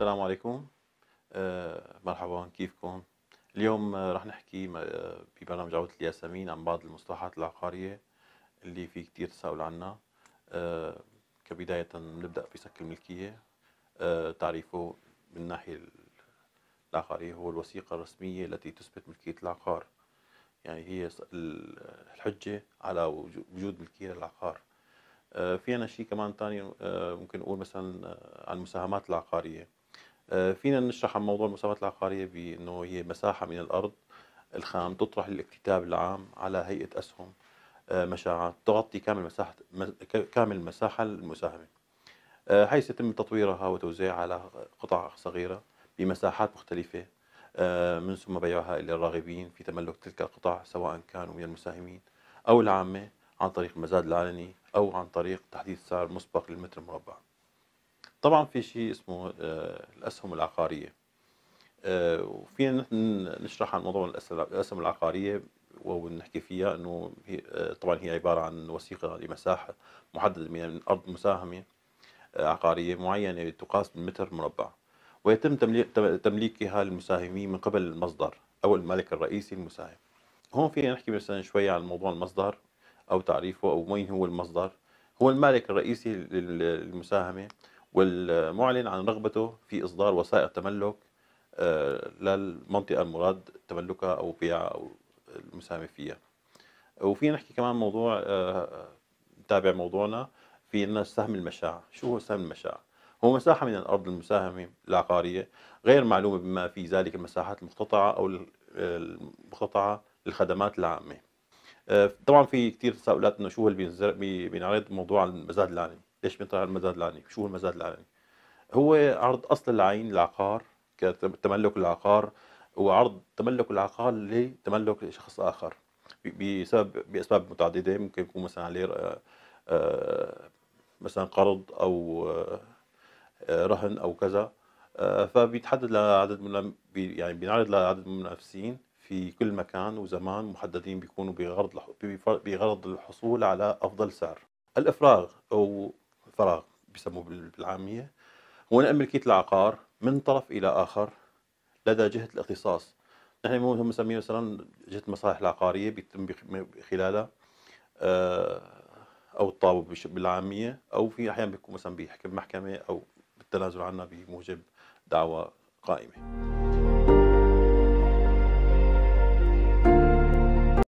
السلام عليكم آه، مرحبا كيفكم اليوم آه، رح نحكي آه، ببرنامج عودة الياسمين عن بعض المصطلحات العقارية اللي في كتير تساؤل عنها كبداية نبدأ سك الملكية تعريفه من الناحية العقارية هو الوثيقة الرسمية التي تثبت ملكية العقار يعني هي الحجة على وجود ملكية للعقار في عنا شيء كمان تاني ممكن نقول مثلا عن المساهمات العقارية آه، فينا نشرح عن موضوع المساهمات العقارية بأنه هي مساحة من الأرض الخام تطرح للاكتتاب العام على هيئة أسهم آه، مشاعات تغطي كامل مساحة كامل المساحة المساهمة حيث آه، يتم تطويرها وتوزيعها على قطع صغيرة بمساحات مختلفة من ثم بيعها إلى الراغبين في تملك تلك القطع سواء كانوا من المساهمين أو العامة عن طريق المزاد العلني أو عن طريق تحديد سعر مسبق للمتر المربع طبعا في شيء اسمه آه، الاسهم العقاريه آه، وفينا نحن نشرح عن موضوع الاسهم العقاريه ونحكي فيها انه هي آه، طبعا هي عباره عن وثيقه لمساحه محدده من ارض مساهمه عقاريه معينه تقاس بالمتر مربع ويتم تمليكها للمساهمين من قبل المصدر او المالك الرئيسي المساهم هون فينا نحكي مثلا شوي عن موضوع المصدر او تعريفه او وين هو المصدر هو المالك الرئيسي للمساهمه والمعلن عن رغبته في إصدار وثائق تملك آه، للمنطقة المراد تملكها أو بيعها أو المساهمة فيها وفينا نحكي كمان موضوع آه، تابع موضوعنا في عندنا سهم المشاع شو هو سهم المشاع هو مساحة من الأرض المساهمة العقارية غير معلومة بما في ذلك المساحات المقتطعة أو آه، المقتطعة للخدمات العامة طبعا في كثير تساؤلات انه شو اللي بينعرض موضوع المزاد العالمي ليش بنطلع المزاد العلني شو هو المزاد العلني هو عرض اصل العين العقار كتملك العقار وعرض تملك العقار لتملك شخص اخر بسبب باسباب متعدده ممكن يكون مثلا عليه آه، آه، مثلا قرض او آه، رهن او كذا فبيتحدد لعدد من يعني بينعرض لعدد من المنافسين في كل مكان وزمان محددين بيكونوا بغرض بغرض الحصول على افضل سعر الافراغ او الفراغ بيسموه بالعاميه هو ملكية العقار من طرف الى اخر لدى جهه الاختصاص نحن نسميه مثلا جهه المصالح العقاريه بيتم خلالها آه، او الطابو بالعاميه او في احيانا بيكون مثلا بيحكم محكمه او بالتنازل عنها بموجب دعوى قائمه